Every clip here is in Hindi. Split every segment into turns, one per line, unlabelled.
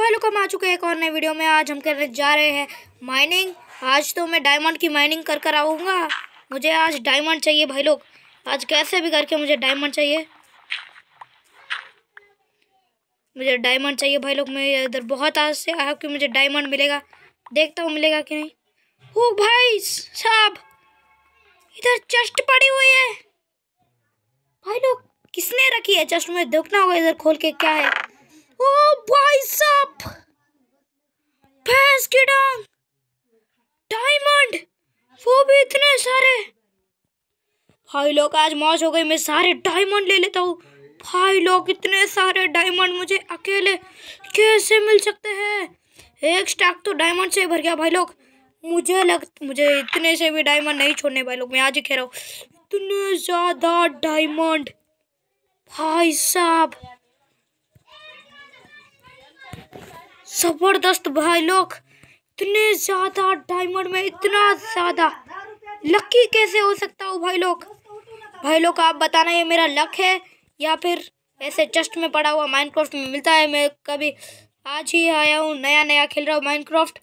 भाई लोग हम आ चुके हैं एक और नए वीडियो में आज हम करने जा रहे हैं माइनिंग आज तो मैं डायमंड की माइनिंग कर कर आऊँगा मुझे आज डायमंड चाहिए भाई लोग आज कैसे भी करके मुझे डायमंड चाहिए मुझे डायमंड चाहिए भाई लोग मैं इधर बहुत आज से आया कि मुझे डायमंड मिलेगा देखता हूँ मिलेगा कि नहीं हो भाई साहब इधर चस्ट पड़ी हुई है भाई लोग किसने रखी है चस्ट में देखना होगा इधर खोल के क्या है Oh, why is up? भैंस वो भी इतने सारे भाई लोग आज मौज हो गई मैं सारे डायमंड ले लेता हूँ भाई लोग इतने सारे डायमंड मुझे अकेले कैसे मिल सकते हैं एक स्टैक तो डायमंड से भर गया भाई लोग मुझे लग मुझे इतने से भी डायमंड नहीं छोड़ने भाई लोग मैं आज ही कह रहा हूँ इतने ज़्यादा डायमंड भाई साहब जबरदस्त भाई लोग इतने ज्यादा डायमंड में इतना ज्यादा लकी कैसे हो सकता हो भाई लोग भाई लोग आप बताना ये मेरा लक है या फिर ऐसे जस्ट में पड़ा हुआ माइनक्राफ्ट में मिलता है मैं कभी आज ही आया हूँ नया नया खेल रहा हूँ माइनक्राफ्ट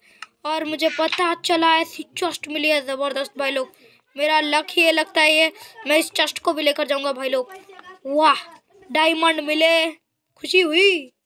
और मुझे पता चला ऐसी चस्ट मिली है ज़बरदस्त भाई लोग मेरा लक ही लगता है ये मैं इस चस्ट को भी लेकर जाऊँगा भाई लोग वाह डायमंड मिले खुशी हुई